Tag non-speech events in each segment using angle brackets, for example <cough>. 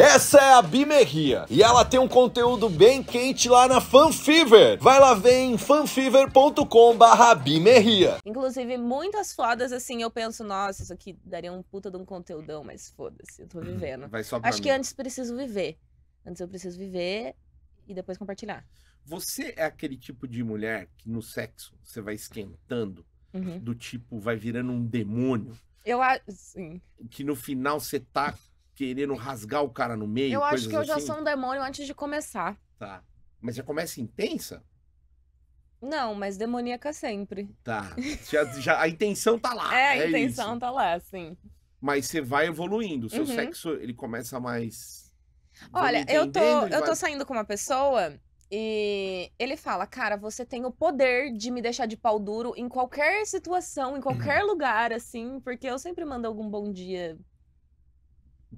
Essa é a Bimerria e ela tem um conteúdo bem quente lá na Fanfever. Vai lá ver em fanfever.com/bimerria. Inclusive, muitas fodas assim, eu penso, nossa, isso aqui daria um puta de um conteúdão, mas foda-se, eu tô uhum. vivendo. Vai só Acho mim. que antes preciso viver. Antes eu preciso viver e depois compartilhar. Você é aquele tipo de mulher que no sexo você vai esquentando, uhum. do tipo vai virando um demônio. Eu acho, sim. Que no final você tá querendo rasgar o cara no meio? Eu acho que eu assim? já sou um demônio antes de começar. Tá. Mas já começa intensa? Não, mas demoníaca sempre. Tá. Já, já, a intenção tá lá. <laughs> É, a é intenção isso. tá lá, sim. Mas você vai evoluindo. O seu uhum. sexo, ele começa mais. Olha, eu tô, eu tô saindo com uma pessoa e ele fala: Cara, você tem o poder de me deixar de pau duro em qualquer situação, em qualquer uhum. lugar, assim, porque eu sempre mando algum bom dia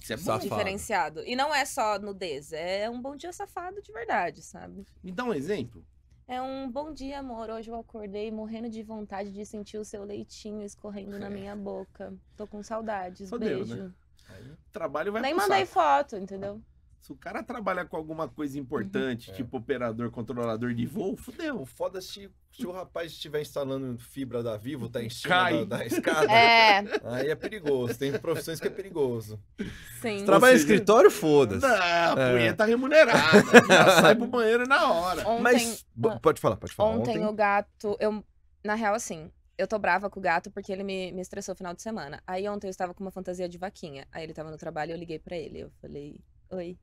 isso é bom. Safado. diferenciado. E não é só nudez, é um bom dia safado de verdade, sabe? Me dá um exemplo. É um bom dia, amor. Hoje eu acordei morrendo de vontade de sentir o seu leitinho escorrendo é. na minha boca. Tô com saudades. Só né? Beijo. né? Aí, trabalho vai Nem mandei saco. foto, entendeu? Se o cara trabalha com alguma coisa importante, uhum. tipo é. operador, controlador de voo, fudeu. Foda é se, se o rapaz estiver instalando fibra da Vivo, tá em cima da, da escada. É. Aí é perigoso. Tem profissões que é perigoso. Sim. Trabalha em escritório, foda-se. Não, a é. punheta tá remunerada. Já <laughs> sai pro banheiro na hora. Ontem, Mas, pode falar, pode falar. Ontem, ontem o gato, eu, na real, assim, eu tô brava com o gato porque ele me, me estressou no final de semana. Aí ontem eu estava com uma fantasia de vaquinha. Aí ele tava no trabalho e eu liguei para ele. Eu falei, oi,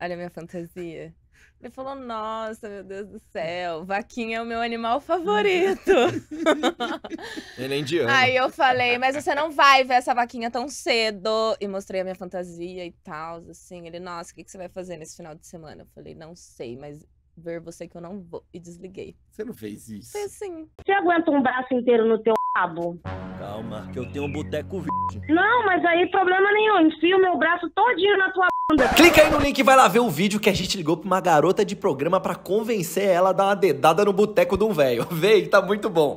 olha a minha fantasia. Ele falou, <laughs> nossa, meu Deus do céu, <laughs> vaquinha é o meu animal favorito. <laughs> Ele é indiano. Aí eu falei, mas você não vai ver essa vaquinha tão cedo. E mostrei a minha fantasia e tal, assim. Ele, nossa, o que, que você vai fazer nesse final de semana? Eu falei, não sei, mas ver você que eu não vou. E desliguei. Você não fez isso? Fez sim. Você aguenta um braço inteiro no teu rabo? Calma, que eu tenho um boteco vídeo. Não, mas aí problema nenhum. Enfio meu braço todinho na tua Clica aí no link e vai lá ver o vídeo que a gente ligou pra uma garota de programa pra convencer ela a dar uma dedada no boteco de um velho. <laughs> Véi, tá muito bom.